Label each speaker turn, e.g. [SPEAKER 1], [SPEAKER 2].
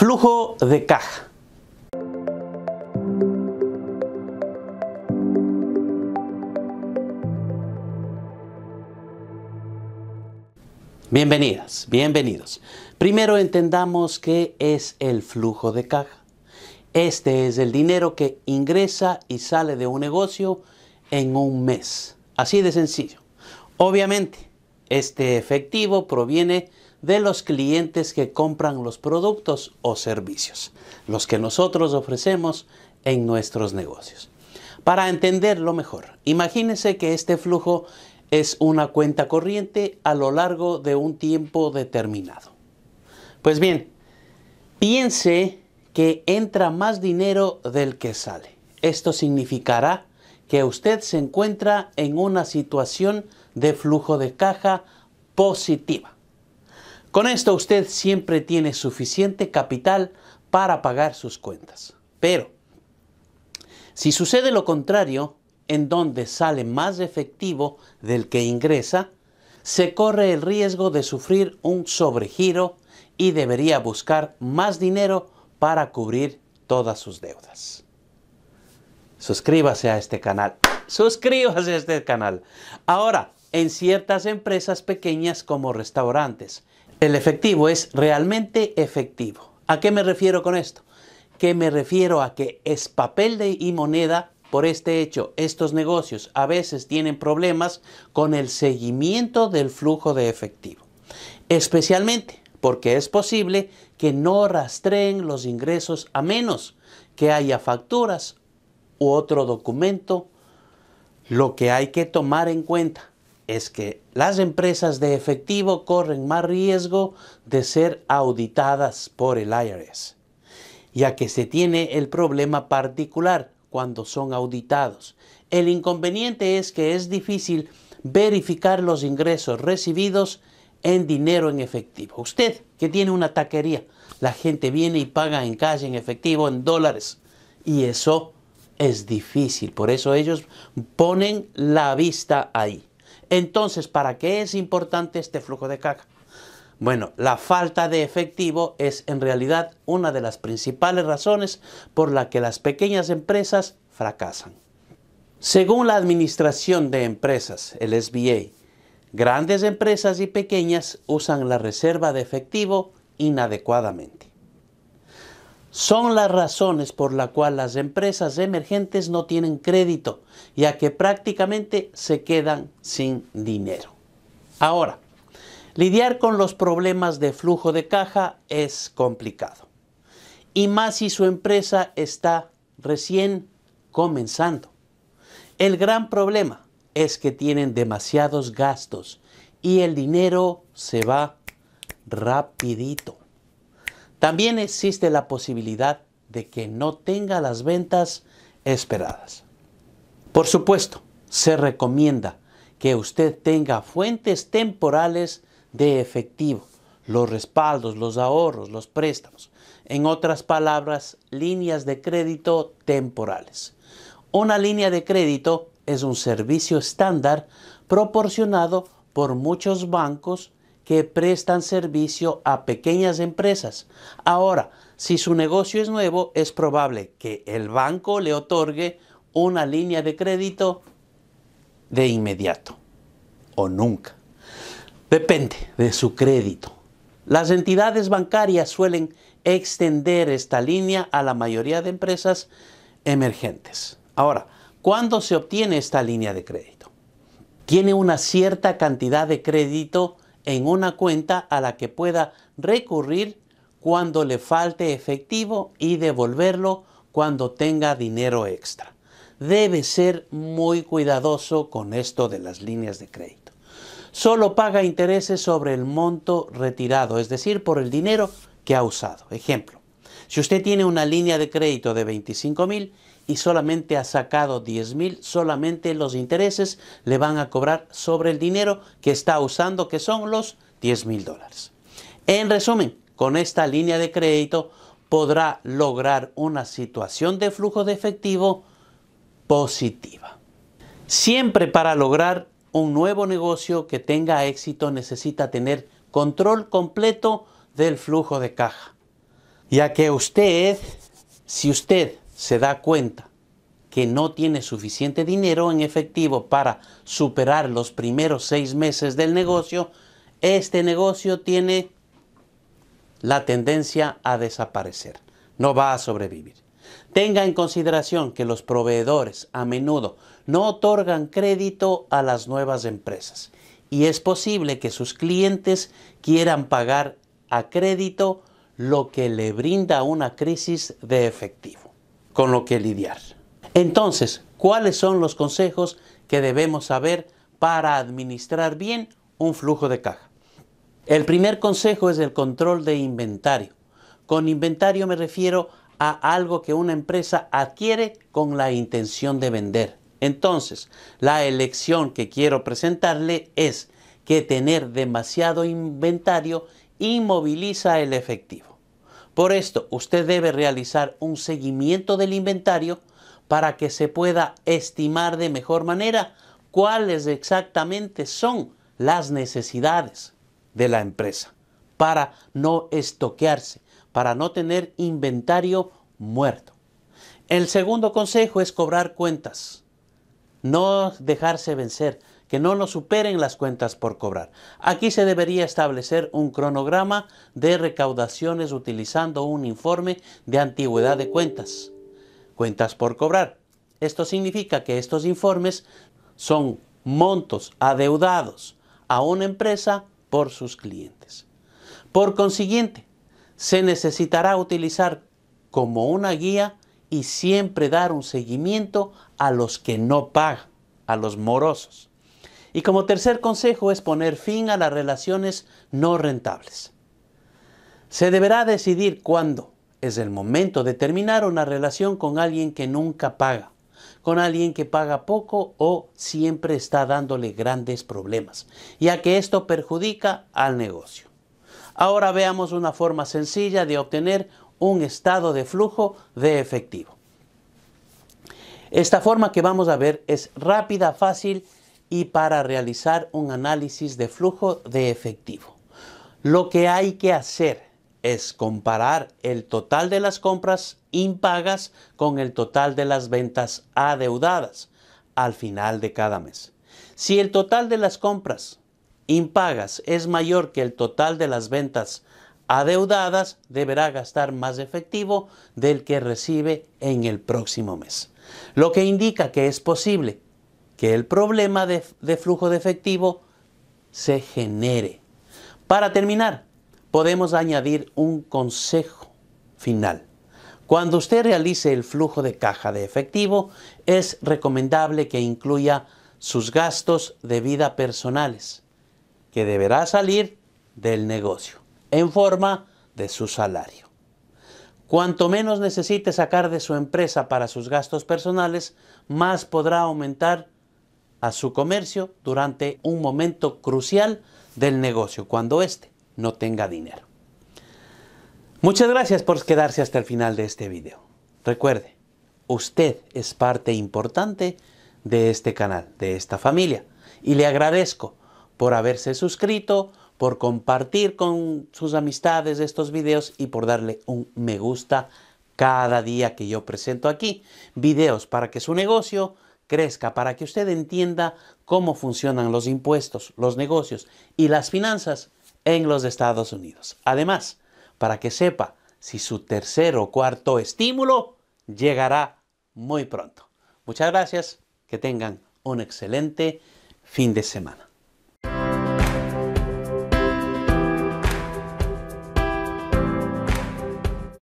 [SPEAKER 1] Flujo de caja. Bienvenidas, bienvenidos. Primero entendamos qué es el flujo de caja. Este es el dinero que ingresa y sale de un negocio en un mes. Así de sencillo. Obviamente, este efectivo proviene de los clientes que compran los productos o servicios, los que nosotros ofrecemos en nuestros negocios. Para entenderlo mejor, imagínese que este flujo es una cuenta corriente a lo largo de un tiempo determinado. Pues bien, piense que entra más dinero del que sale. Esto significará que usted se encuentra en una situación de flujo de caja positiva. Con esto usted siempre tiene suficiente capital para pagar sus cuentas. Pero, si sucede lo contrario, en donde sale más efectivo del que ingresa, se corre el riesgo de sufrir un sobregiro y debería buscar más dinero para cubrir todas sus deudas. Suscríbase a este canal. Suscríbase a este canal. Ahora, en ciertas empresas pequeñas como restaurantes. El efectivo es realmente efectivo. ¿A qué me refiero con esto? Que me refiero a que es papel de, y moneda por este hecho, estos negocios a veces tienen problemas con el seguimiento del flujo de efectivo, especialmente porque es posible que no rastreen los ingresos a menos que haya facturas u otro documento, lo que hay que tomar en cuenta es que las empresas de efectivo corren más riesgo de ser auditadas por el IRS, ya que se tiene el problema particular cuando son auditados. El inconveniente es que es difícil verificar los ingresos recibidos en dinero en efectivo. Usted que tiene una taquería, la gente viene y paga en calle, en efectivo, en dólares. Y eso es difícil. Por eso ellos ponen la vista ahí. Entonces, ¿para qué es importante este flujo de caja? Bueno, la falta de efectivo es en realidad una de las principales razones por la que las pequeñas empresas fracasan. Según la Administración de Empresas, el SBA, grandes empresas y pequeñas usan la reserva de efectivo inadecuadamente son las razones por las cuales las empresas emergentes no tienen crédito, ya que prácticamente se quedan sin dinero. Ahora, lidiar con los problemas de flujo de caja es complicado, y más si su empresa está recién comenzando. El gran problema es que tienen demasiados gastos y el dinero se va rapidito. También existe la posibilidad de que no tenga las ventas esperadas. Por supuesto, se recomienda que usted tenga fuentes temporales de efectivo, los respaldos, los ahorros, los préstamos, en otras palabras, líneas de crédito temporales. Una línea de crédito es un servicio estándar proporcionado por muchos bancos que prestan servicio a pequeñas empresas. Ahora, si su negocio es nuevo, es probable que el banco le otorgue una línea de crédito de inmediato o nunca. Depende de su crédito. Las entidades bancarias suelen extender esta línea a la mayoría de empresas emergentes. Ahora, ¿cuándo se obtiene esta línea de crédito? Tiene una cierta cantidad de crédito en una cuenta a la que pueda recurrir cuando le falte efectivo y devolverlo cuando tenga dinero extra. Debe ser muy cuidadoso con esto de las líneas de crédito. Solo paga intereses sobre el monto retirado, es decir, por el dinero que ha usado. Ejemplo, si usted tiene una línea de crédito de 25 mil y solamente ha sacado 10 mil, solamente los intereses le van a cobrar sobre el dinero que está usando, que son los 10 mil dólares. En resumen, con esta línea de crédito podrá lograr una situación de flujo de efectivo positiva. Siempre para lograr un nuevo negocio que tenga éxito necesita tener control completo del flujo de caja, ya que usted, si usted se da cuenta que no tiene suficiente dinero en efectivo para superar los primeros seis meses del negocio, este negocio tiene la tendencia a desaparecer, no va a sobrevivir. Tenga en consideración que los proveedores a menudo no otorgan crédito a las nuevas empresas y es posible que sus clientes quieran pagar a crédito lo que le brinda una crisis de efectivo con lo que lidiar. Entonces, ¿cuáles son los consejos que debemos saber para administrar bien un flujo de caja? El primer consejo es el control de inventario. Con inventario me refiero a algo que una empresa adquiere con la intención de vender. Entonces, la elección que quiero presentarle es que tener demasiado inventario inmoviliza el efectivo. Por esto, usted debe realizar un seguimiento del inventario para que se pueda estimar de mejor manera cuáles exactamente son las necesidades de la empresa para no estoquearse, para no tener inventario muerto. El segundo consejo es cobrar cuentas, no dejarse vencer, que no nos superen las cuentas por cobrar. Aquí se debería establecer un cronograma de recaudaciones utilizando un informe de antigüedad de cuentas. Cuentas por cobrar. Esto significa que estos informes son montos adeudados a una empresa por sus clientes. Por consiguiente, se necesitará utilizar como una guía y siempre dar un seguimiento a los que no pagan, a los morosos. Y como tercer consejo es poner fin a las relaciones no rentables. Se deberá decidir cuándo es el momento de terminar una relación con alguien que nunca paga, con alguien que paga poco o siempre está dándole grandes problemas, ya que esto perjudica al negocio. Ahora veamos una forma sencilla de obtener un estado de flujo de efectivo. Esta forma que vamos a ver es rápida, fácil y para realizar un análisis de flujo de efectivo. Lo que hay que hacer es comparar el total de las compras impagas con el total de las ventas adeudadas al final de cada mes. Si el total de las compras impagas es mayor que el total de las ventas adeudadas, deberá gastar más efectivo del que recibe en el próximo mes, lo que indica que es posible que el problema de, flujo de efectivo se genere. Para terminar, podemos añadir un consejo final. Cuando usted realice el flujo de caja de efectivo, es recomendable que incluya sus gastos de vida personales, que deberá salir del negocio, en forma de su salario. Cuanto menos necesite sacar de su empresa para sus gastos personales, más podrá aumentar a su comercio durante un momento crucial del negocio, cuando éste no tenga dinero. Muchas gracias por quedarse hasta el final de este video. Recuerde, usted es parte importante de este canal, de esta familia, y le agradezco por haberse suscrito, por compartir con sus amistades estos videos y por darle un me gusta cada día que yo presento aquí videos para que su negocio crezca, para que usted entienda cómo funcionan los impuestos, los negocios y las finanzas en los Estados Unidos. Además, para que sepa si su tercer o cuarto estímulo llegará muy pronto. Muchas gracias, que tengan un excelente fin de semana.